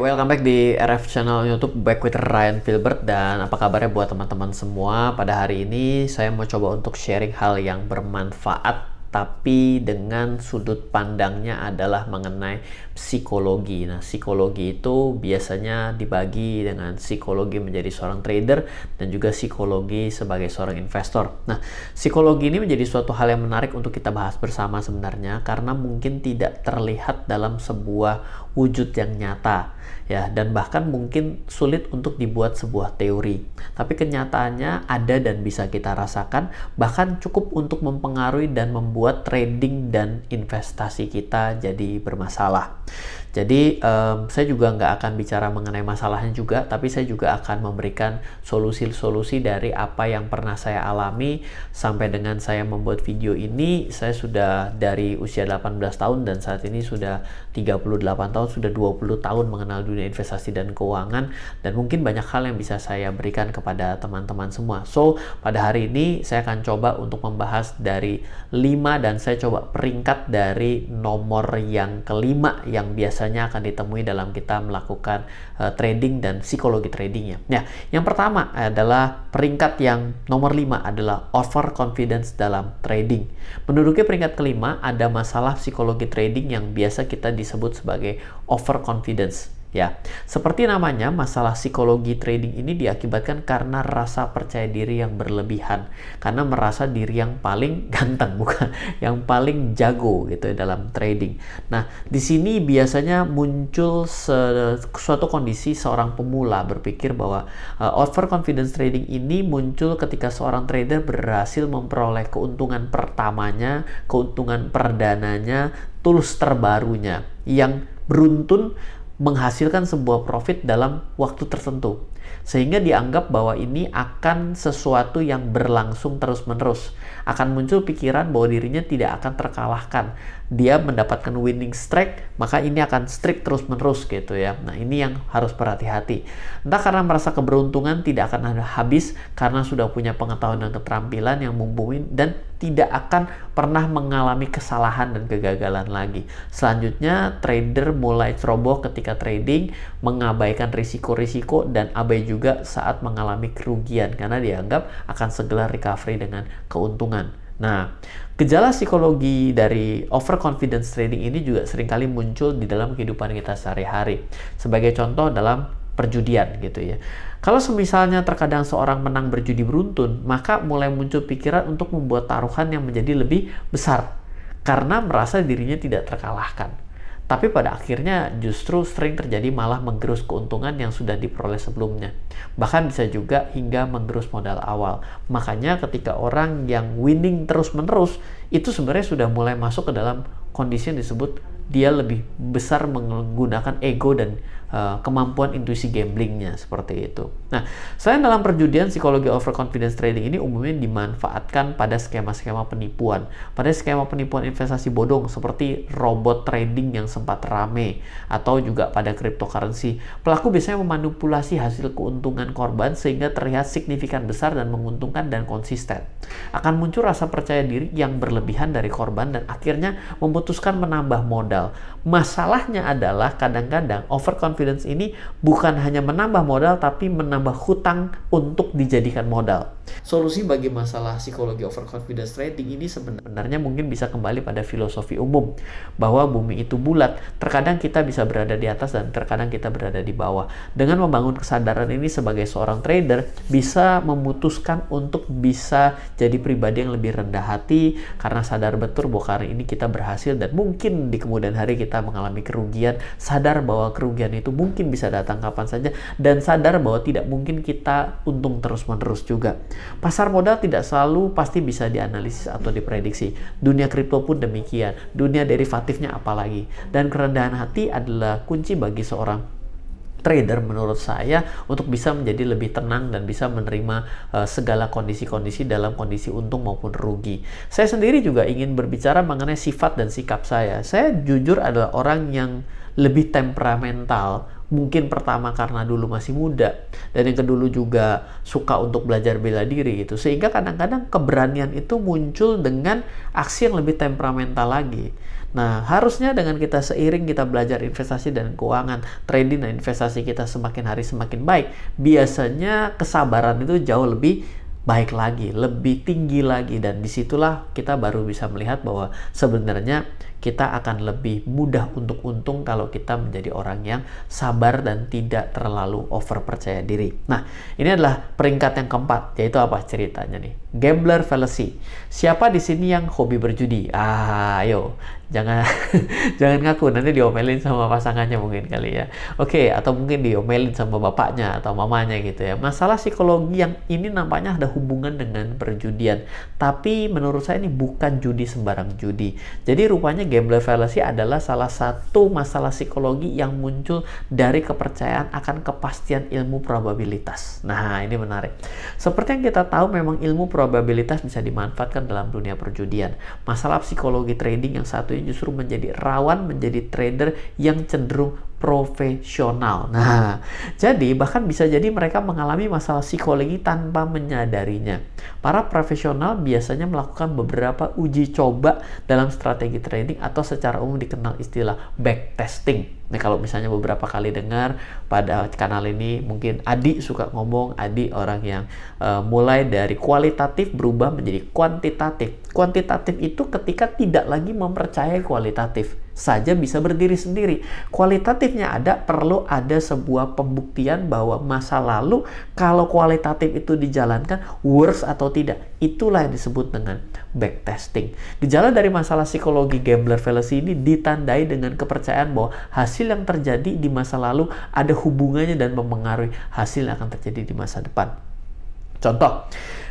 welcome back di RF channel YouTube Back with Ryan Filbert dan apa kabarnya buat teman-teman semua? Pada hari ini saya mau coba untuk sharing hal yang bermanfaat tapi dengan sudut pandangnya adalah mengenai psikologi. Nah, psikologi itu biasanya dibagi dengan psikologi menjadi seorang trader dan juga psikologi sebagai seorang investor. Nah, psikologi ini menjadi suatu hal yang menarik untuk kita bahas bersama sebenarnya karena mungkin tidak terlihat dalam sebuah wujud yang nyata ya dan bahkan mungkin sulit untuk dibuat sebuah teori. Tapi kenyataannya ada dan bisa kita rasakan bahkan cukup untuk mempengaruhi dan membuat membuat trading dan investasi kita jadi bermasalah. Jadi um, saya juga nggak akan bicara mengenai masalahnya juga, tapi saya juga akan memberikan solusi-solusi dari apa yang pernah saya alami sampai dengan saya membuat video ini. Saya sudah dari usia 18 tahun dan saat ini sudah 38 tahun, sudah 20 tahun mengenal dunia investasi dan keuangan dan mungkin banyak hal yang bisa saya berikan kepada teman-teman semua. So, pada hari ini saya akan coba untuk membahas dari 5 dan saya coba peringkat dari nomor yang kelima yang biasa biasanya akan ditemui dalam kita melakukan uh, trading dan psikologi tradingnya. Ya, yang pertama adalah peringkat yang nomor 5 adalah overconfidence dalam trading. Menduduki peringkat kelima ada masalah psikologi trading yang biasa kita disebut sebagai overconfidence. Ya, seperti namanya, masalah psikologi trading ini diakibatkan karena rasa percaya diri yang berlebihan, karena merasa diri yang paling ganteng, bukan yang paling jago gitu ya dalam trading. Nah, di sini biasanya muncul suatu kondisi seorang pemula berpikir bahwa uh, eh, overconfidence trading ini muncul ketika seorang trader berhasil memperoleh keuntungan pertamanya, keuntungan perdananya, tools terbarunya yang beruntun menghasilkan sebuah profit dalam waktu tertentu. Sehingga dianggap bahwa ini akan sesuatu yang berlangsung terus-menerus. Akan muncul pikiran bahwa dirinya tidak akan terkalahkan. Dia mendapatkan winning streak, maka ini akan streak terus-menerus gitu ya. Nah ini yang harus berhati-hati. Entah karena merasa keberuntungan tidak akan habis, karena sudah punya pengetahuan dan keterampilan yang mumpuni dan tidak akan pernah mengalami kesalahan dan kegagalan lagi. Selanjutnya, trader mulai ceroboh ketika trading, mengabaikan risiko-risiko dan abai juga saat mengalami kerugian karena dianggap akan segera recovery dengan keuntungan. Nah, gejala psikologi dari overconfidence trading ini juga seringkali muncul di dalam kehidupan kita sehari-hari. Sebagai contoh dalam perjudian gitu ya. Kalau semisalnya terkadang seorang menang berjudi beruntun, maka mulai muncul pikiran untuk membuat taruhan yang menjadi lebih besar karena merasa dirinya tidak terkalahkan. Tapi pada akhirnya justru sering terjadi malah menggerus keuntungan yang sudah diperoleh sebelumnya. Bahkan bisa juga hingga menggerus modal awal. Makanya ketika orang yang winning terus-menerus itu sebenarnya sudah mulai masuk ke dalam kondisi yang disebut dia lebih besar menggunakan ego dan uh, kemampuan intuisi gamblingnya seperti itu. Nah, selain dalam perjudian, psikologi overconfidence trading ini umumnya dimanfaatkan pada skema-skema penipuan. Pada skema penipuan investasi bodong seperti robot trading yang sempat rame atau juga pada cryptocurrency, pelaku biasanya memanipulasi hasil keuntungan korban sehingga terlihat signifikan besar dan menguntungkan dan konsisten. Akan muncul rasa percaya diri yang berlebihan dari korban dan akhirnya membuat memutuskan menambah modal. Masalahnya adalah kadang-kadang overconfidence ini bukan hanya menambah modal tapi menambah hutang untuk dijadikan modal. Solusi bagi masalah psikologi overconfidence trading ini sebenarnya mungkin bisa kembali pada filosofi umum bahwa bumi itu bulat. Terkadang kita bisa berada di atas dan terkadang kita berada di bawah. Dengan membangun kesadaran ini sebagai seorang trader bisa memutuskan untuk bisa jadi pribadi yang lebih rendah hati karena sadar betul bahwa hari ini kita berhasil dan mungkin di kemudian hari kita mengalami kerugian, sadar bahwa kerugian itu mungkin bisa datang kapan saja dan sadar bahwa tidak mungkin kita untung terus-menerus juga. Pasar modal tidak selalu pasti bisa dianalisis atau diprediksi. Dunia kripto pun demikian. Dunia derivatifnya apalagi. Dan kerendahan hati adalah kunci bagi seorang trader menurut saya untuk bisa menjadi lebih tenang dan bisa menerima uh, segala kondisi-kondisi dalam kondisi untung maupun rugi. Saya sendiri juga ingin berbicara mengenai sifat dan sikap saya. Saya jujur adalah orang yang lebih temperamental mungkin pertama karena dulu masih muda dan yang kedua juga suka untuk belajar bela diri gitu sehingga kadang-kadang keberanian itu muncul dengan aksi yang lebih temperamental lagi nah harusnya dengan kita seiring kita belajar investasi dan keuangan trading dan investasi kita semakin hari semakin baik biasanya kesabaran itu jauh lebih baik lagi lebih tinggi lagi dan disitulah kita baru bisa melihat bahwa sebenarnya kita akan lebih mudah untuk untung kalau kita menjadi orang yang sabar dan tidak terlalu over percaya diri. Nah, ini adalah peringkat yang keempat, yaitu apa ceritanya nih? Gambler fallacy. Siapa di sini yang hobi berjudi? Ah, ayo, jangan jangan ngaku nanti diomelin sama pasangannya mungkin kali ya. Oke, okay, atau mungkin diomelin sama bapaknya atau mamanya gitu ya. Masalah psikologi yang ini nampaknya ada hubungan dengan perjudian. Tapi menurut saya ini bukan judi sembarang judi. Jadi rupanya gambler fallacy adalah salah satu masalah psikologi yang muncul dari kepercayaan akan kepastian ilmu probabilitas. Nah, ini menarik. Seperti yang kita tahu memang ilmu probabilitas bisa dimanfaatkan dalam dunia perjudian. Masalah psikologi trading yang satu ini justru menjadi rawan menjadi trader yang cenderung profesional. Nah, jadi bahkan bisa jadi mereka mengalami masalah psikologi tanpa menyadarinya. Para profesional biasanya melakukan beberapa uji coba dalam strategi trading atau secara umum dikenal istilah backtesting. Nah, kalau misalnya beberapa kali dengar pada kanal ini mungkin Adi suka ngomong, Adi orang yang uh, mulai dari kualitatif berubah menjadi kuantitatif. Kuantitatif itu ketika tidak lagi mempercayai kualitatif saja bisa berdiri sendiri. Kualitatifnya ada, perlu ada sebuah pembuktian bahwa masa lalu kalau kualitatif itu dijalankan worse atau tidak. Itulah yang disebut dengan backtesting. Gejala dari masalah psikologi gambler fallacy ini ditandai dengan kepercayaan bahwa hasil yang terjadi di masa lalu ada hubungannya dan mempengaruhi hasil yang akan terjadi di masa depan. Contoh,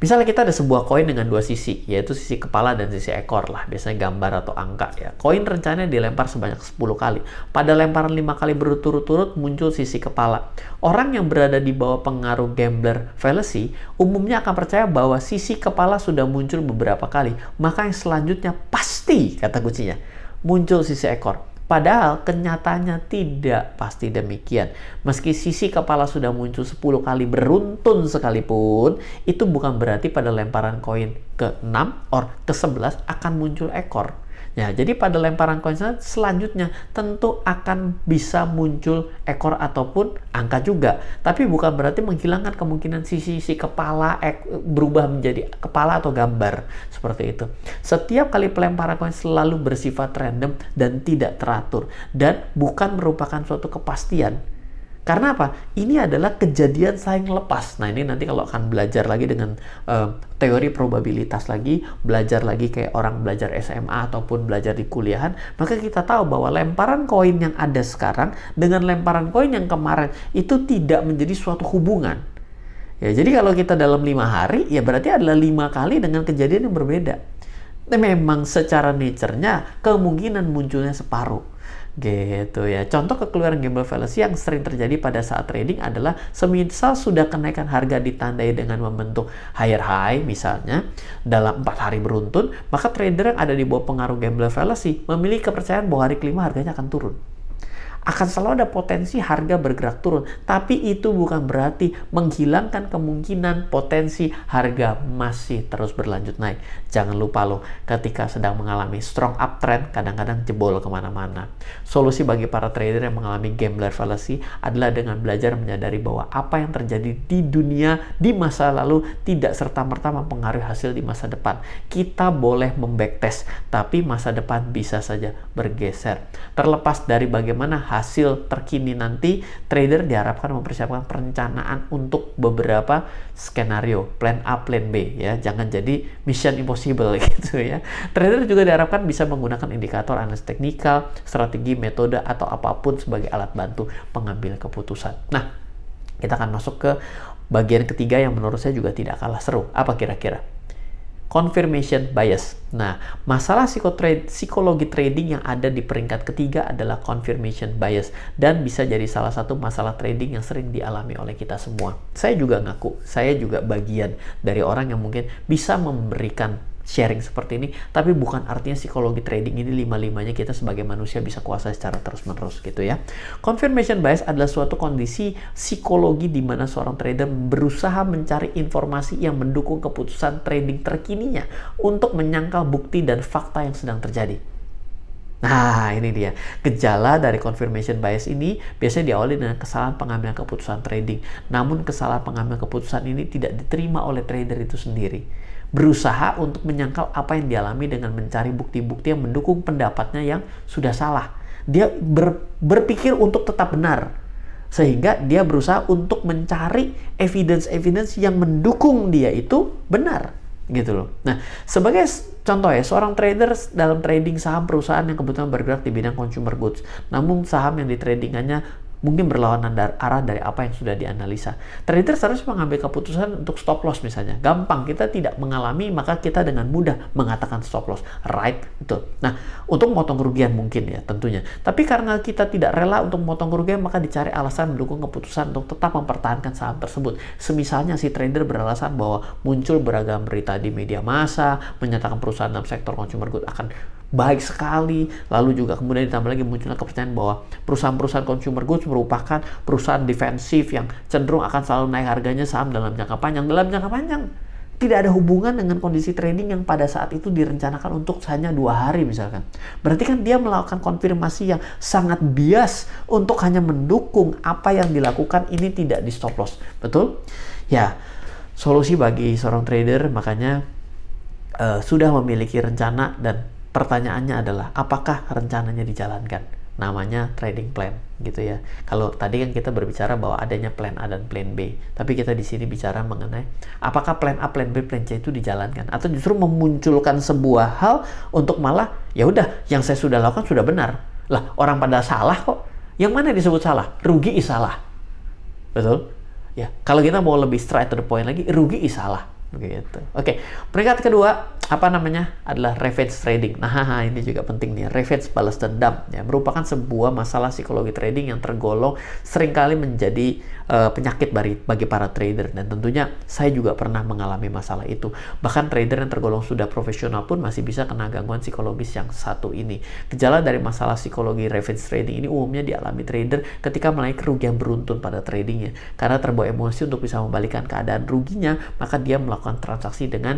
Misalnya kita ada sebuah koin dengan dua sisi, yaitu sisi kepala dan sisi ekor lah, biasanya gambar atau angka ya. Koin rencananya dilempar sebanyak 10 kali. Pada lemparan 5 kali berturut-turut muncul sisi kepala. Orang yang berada di bawah pengaruh gambler fallacy umumnya akan percaya bahwa sisi kepala sudah muncul beberapa kali, maka yang selanjutnya pasti kata kuncinya muncul sisi ekor. Padahal kenyataannya tidak pasti demikian. Meski sisi kepala sudah muncul 10 kali beruntun sekalipun, itu bukan berarti pada lemparan koin ke-6 or ke-11 akan muncul ekor. Ya, jadi pada lemparan koin selanjutnya tentu akan bisa muncul ekor ataupun angka juga. Tapi bukan berarti menghilangkan kemungkinan sisi-sisi kepala ek, berubah menjadi kepala atau gambar seperti itu. Setiap kali pelemparan koin selalu bersifat random dan tidak teratur dan bukan merupakan suatu kepastian karena apa? Ini adalah kejadian saing lepas. Nah, ini nanti kalau akan belajar lagi dengan uh, teori probabilitas lagi, belajar lagi kayak orang belajar SMA ataupun belajar di kuliahan, maka kita tahu bahwa lemparan koin yang ada sekarang dengan lemparan koin yang kemarin itu tidak menjadi suatu hubungan. Ya, jadi kalau kita dalam lima hari, ya berarti adalah lima kali dengan kejadian yang berbeda. Memang secara nature-nya kemungkinan munculnya separuh gitu ya. Contoh kekeliruan gamble fallacy yang sering terjadi pada saat trading adalah semisal sudah kenaikan harga ditandai dengan membentuk higher high misalnya dalam empat hari beruntun, maka trader yang ada di bawah pengaruh gamble fallacy memiliki kepercayaan bahwa hari kelima harganya akan turun akan selalu ada potensi harga bergerak turun. Tapi itu bukan berarti menghilangkan kemungkinan potensi harga masih terus berlanjut naik. Jangan lupa loh, ketika sedang mengalami strong uptrend, kadang-kadang jebol kemana-mana. Solusi bagi para trader yang mengalami gambler fallacy adalah dengan belajar menyadari bahwa apa yang terjadi di dunia di masa lalu tidak serta-merta mempengaruhi hasil di masa depan. Kita boleh membacktest, tapi masa depan bisa saja bergeser. Terlepas dari bagaimana hasil terkini nanti, trader diharapkan mempersiapkan perencanaan untuk beberapa skenario, plan A, plan B ya. Jangan jadi mission impossible gitu ya. Trader juga diharapkan bisa menggunakan indikator analisis teknikal, strategi, metode atau apapun sebagai alat bantu pengambil keputusan. Nah, kita akan masuk ke bagian ketiga yang menurut saya juga tidak kalah seru. Apa kira-kira? confirmation bias. Nah, masalah psikologi trading yang ada di peringkat ketiga adalah confirmation bias dan bisa jadi salah satu masalah trading yang sering dialami oleh kita semua. Saya juga ngaku, saya juga bagian dari orang yang mungkin bisa memberikan sharing seperti ini, tapi bukan artinya psikologi trading ini lima-limanya kita sebagai manusia bisa kuasa secara terus-menerus gitu ya. Confirmation bias adalah suatu kondisi psikologi di mana seorang trader berusaha mencari informasi yang mendukung keputusan trading terkininya untuk menyangkal bukti dan fakta yang sedang terjadi. Nah, ini dia. Gejala dari confirmation bias ini biasanya diawali dengan kesalahan pengambilan keputusan trading. Namun kesalahan pengambilan keputusan ini tidak diterima oleh trader itu sendiri. Berusaha untuk menyangkal apa yang dialami dengan mencari bukti-bukti yang mendukung pendapatnya yang sudah salah. Dia ber, berpikir untuk tetap benar. Sehingga dia berusaha untuk mencari evidence-evidence yang mendukung dia itu benar gitu loh. Nah, sebagai contoh ya, seorang trader dalam trading saham perusahaan yang kebetulan bergerak di bidang consumer goods, namun saham yang ditradingannya mungkin berlawanan dari arah dari apa yang sudah dianalisa. Trader harus mengambil keputusan untuk stop loss misalnya. Gampang, kita tidak mengalami maka kita dengan mudah mengatakan stop loss. Right? itu. Nah, untuk motong kerugian mungkin ya tentunya. Tapi karena kita tidak rela untuk motong kerugian maka dicari alasan mendukung keputusan untuk tetap mempertahankan saham tersebut. Semisalnya si trader beralasan bahwa muncul beragam berita di media massa menyatakan perusahaan dalam sektor consumer good akan baik sekali, lalu juga kemudian ditambah lagi munculnya kepercayaan bahwa perusahaan-perusahaan consumer goods merupakan perusahaan defensif yang cenderung akan selalu naik harganya saham dalam jangka panjang. Dalam jangka panjang tidak ada hubungan dengan kondisi trading yang pada saat itu direncanakan untuk hanya dua hari misalkan. Berarti kan dia melakukan konfirmasi yang sangat bias untuk hanya mendukung apa yang dilakukan ini tidak di stop loss. Betul? Ya, solusi bagi seorang trader makanya uh, sudah memiliki rencana dan pertanyaannya adalah apakah rencananya dijalankan? namanya trading plan gitu ya. Kalau tadi kan kita berbicara bahwa adanya plan A dan plan B, tapi kita di sini bicara mengenai apakah plan A, plan B, plan C itu dijalankan atau justru memunculkan sebuah hal untuk malah ya udah yang saya sudah lakukan sudah benar. Lah, orang pada salah kok. Yang mana disebut salah? Rugi is salah. Betul? Ya, kalau kita mau lebih straight to the point lagi, rugi is salah begitu. Oke, okay. peringkat kedua apa namanya adalah revenge trading. Nah, ini juga penting nih. Revenge balas dendam ya merupakan sebuah masalah psikologi trading yang tergolong seringkali menjadi uh, penyakit bagi, bagi para trader dan tentunya saya juga pernah mengalami masalah itu. Bahkan trader yang tergolong sudah profesional pun masih bisa kena gangguan psikologis yang satu ini. Gejala dari masalah psikologi revenge trading ini umumnya dialami trader ketika mulai kerugian beruntun pada tradingnya karena terbawa emosi untuk bisa membalikan keadaan ruginya, maka dia melakukan melakukan transaksi dengan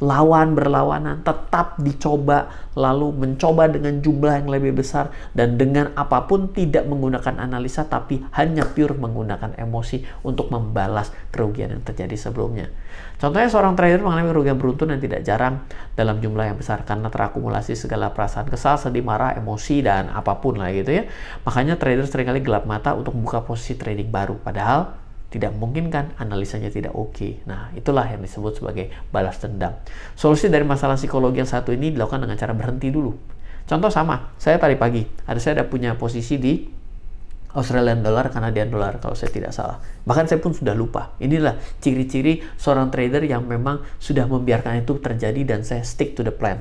lawan berlawanan tetap dicoba lalu mencoba dengan jumlah yang lebih besar dan dengan apapun tidak menggunakan analisa tapi hanya pure menggunakan emosi untuk membalas kerugian yang terjadi sebelumnya. Contohnya seorang trader mengalami kerugian beruntun yang tidak jarang dalam jumlah yang besar karena terakumulasi segala perasaan kesal, sedih, marah, emosi dan apapun lah gitu ya. Makanya trader seringkali gelap mata untuk buka posisi trading baru padahal tidak mungkin kan analisanya tidak oke. Okay. Nah, itulah yang disebut sebagai balas dendam. Solusi dari masalah psikologi yang satu ini dilakukan dengan cara berhenti dulu. Contoh sama, saya tadi pagi, ada saya ada punya posisi di Australian dollar, Canadian dollar kalau saya tidak salah. Bahkan saya pun sudah lupa. Inilah ciri-ciri seorang trader yang memang sudah membiarkan itu terjadi dan saya stick to the plan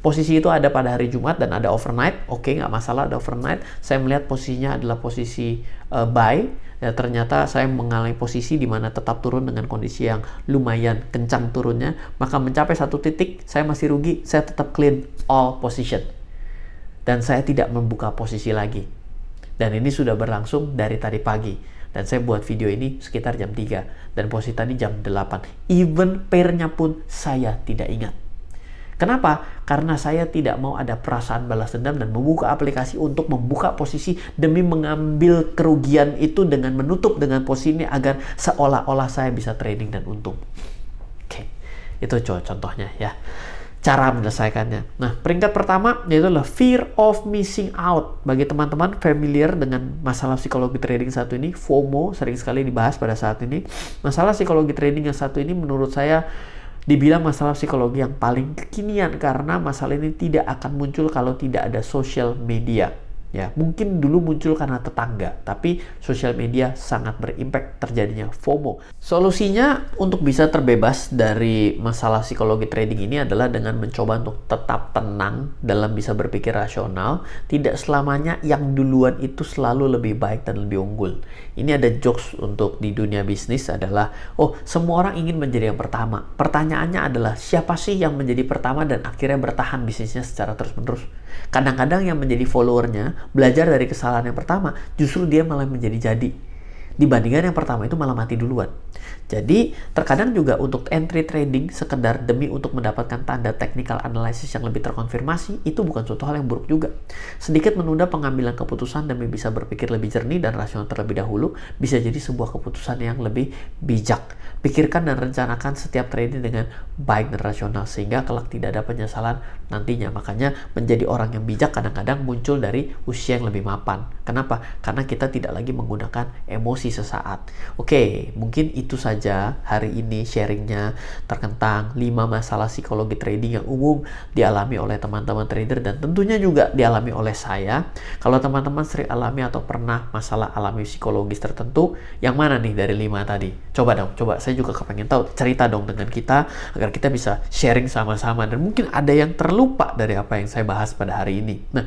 posisi itu ada pada hari Jumat dan ada overnight. Oke, okay, nggak masalah ada overnight. Saya melihat posisinya adalah posisi uh, eh, buy. Ya, ternyata saya mengalami posisi di mana tetap turun dengan kondisi yang lumayan kencang turunnya. Maka mencapai satu titik, saya masih rugi. Saya tetap clean all position. Dan saya tidak membuka posisi lagi. Dan ini sudah berlangsung dari tadi pagi. Dan saya buat video ini sekitar jam 3. Dan posisi tadi jam 8. Even pairnya pun saya tidak ingat. Kenapa? Karena saya tidak mau ada perasaan balas dendam dan membuka aplikasi untuk membuka posisi demi mengambil kerugian itu dengan menutup dengan posisi ini agar seolah-olah saya bisa trading dan untung. Oke, itu contohnya ya. Cara menyelesaikannya. Nah, peringkat pertama yaitu adalah fear of missing out. Bagi teman-teman familiar dengan masalah psikologi trading satu ini, FOMO sering sekali dibahas pada saat ini. Masalah psikologi trading yang satu ini menurut saya dibilang masalah psikologi yang paling kekinian karena masalah ini tidak akan muncul kalau tidak ada social media. Ya, mungkin dulu muncul karena tetangga, tapi sosial media sangat berimpact terjadinya FOMO. Solusinya untuk bisa terbebas dari masalah psikologi trading ini adalah dengan mencoba untuk tetap tenang dalam bisa berpikir rasional, tidak selamanya yang duluan itu selalu lebih baik dan lebih unggul. Ini ada jokes untuk di dunia bisnis adalah, oh, semua orang ingin menjadi yang pertama. Pertanyaannya adalah siapa sih yang menjadi pertama dan akhirnya bertahan bisnisnya secara terus-menerus? Kadang-kadang yang menjadi followernya belajar dari kesalahan yang pertama, justru dia malah menjadi jadi dibandingkan yang pertama itu malah mati duluan. Jadi terkadang juga untuk entry trading sekedar demi untuk mendapatkan tanda technical analysis yang lebih terkonfirmasi itu bukan suatu hal yang buruk juga. Sedikit menunda pengambilan keputusan demi bisa berpikir lebih jernih dan rasional terlebih dahulu bisa jadi sebuah keputusan yang lebih bijak. Pikirkan dan rencanakan setiap trading dengan baik dan rasional sehingga kelak tidak ada penyesalan nantinya. Makanya menjadi orang yang bijak kadang-kadang muncul dari usia yang lebih mapan. Kenapa? Karena kita tidak lagi menggunakan emosi emosi sesaat. Oke, mungkin itu saja hari ini sharingnya terkentang 5 masalah psikologi trading yang umum dialami oleh teman-teman trader dan tentunya juga dialami oleh saya. Kalau teman-teman sering alami atau pernah masalah alami psikologis tertentu, yang mana nih dari 5 tadi? Coba dong, coba saya juga kepengen tahu. Cerita dong dengan kita agar kita bisa sharing sama-sama dan mungkin ada yang terlupa dari apa yang saya bahas pada hari ini. Nah,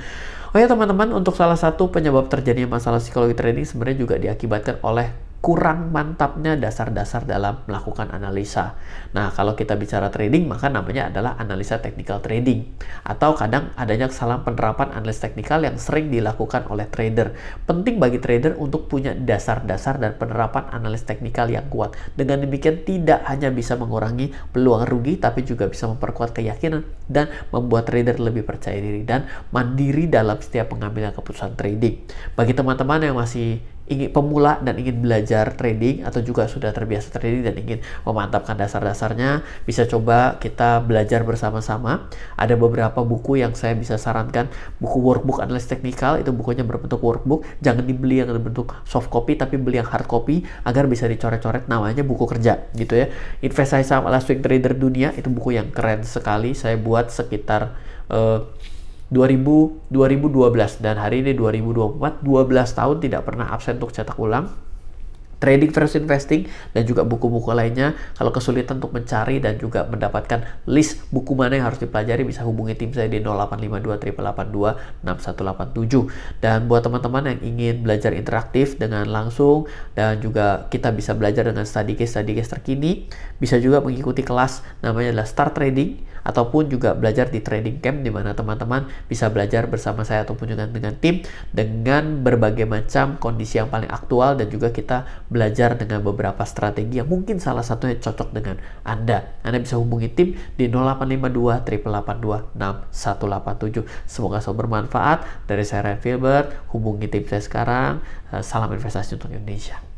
Oke oh ya, teman-teman, untuk salah satu penyebab terjadinya masalah psikologi trading sebenarnya juga diakibatkan oleh kurang mantapnya dasar-dasar dalam melakukan analisa. Nah, kalau kita bicara trading, maka namanya adalah analisa technical trading. Atau kadang adanya kesalahan penerapan analis teknikal yang sering dilakukan oleh trader. Penting bagi trader untuk punya dasar-dasar dan penerapan analis teknikal yang kuat. Dengan demikian tidak hanya bisa mengurangi peluang rugi, tapi juga bisa memperkuat keyakinan dan membuat trader lebih percaya diri dan mandiri dalam setiap pengambilan keputusan trading. Bagi teman-teman yang masih ingin pemula dan ingin belajar trading atau juga sudah terbiasa trading dan ingin memantapkan dasar-dasarnya, bisa coba kita belajar bersama-sama. Ada beberapa buku yang saya bisa sarankan, buku workbook analysis teknikal itu bukunya berbentuk workbook, jangan dibeli yang berbentuk soft copy tapi beli yang hard copy agar bisa dicoret-coret namanya buku kerja gitu ya. Investasi saham ala swing trader dunia itu buku yang keren sekali saya buat sekitar uh, 2000, 2012 dan hari ini 2024 12 tahun tidak pernah absen untuk cetak ulang trading versus investing dan juga buku-buku lainnya kalau kesulitan untuk mencari dan juga mendapatkan list buku mana yang harus dipelajari bisa hubungi tim saya di 0852 dan buat teman-teman yang ingin belajar interaktif dengan langsung dan juga kita bisa belajar dengan study case study case terkini bisa juga mengikuti kelas namanya adalah start trading ataupun juga belajar di trading camp di mana teman-teman bisa belajar bersama saya ataupun dengan dengan tim dengan berbagai macam kondisi yang paling aktual dan juga kita belajar dengan beberapa strategi yang mungkin salah satunya cocok dengan Anda. Anda bisa hubungi tim di 0852 882 6187. Semoga selalu bermanfaat. Dari saya Ryan Filbert, hubungi tim saya sekarang. Eh, salam investasi untuk Indonesia.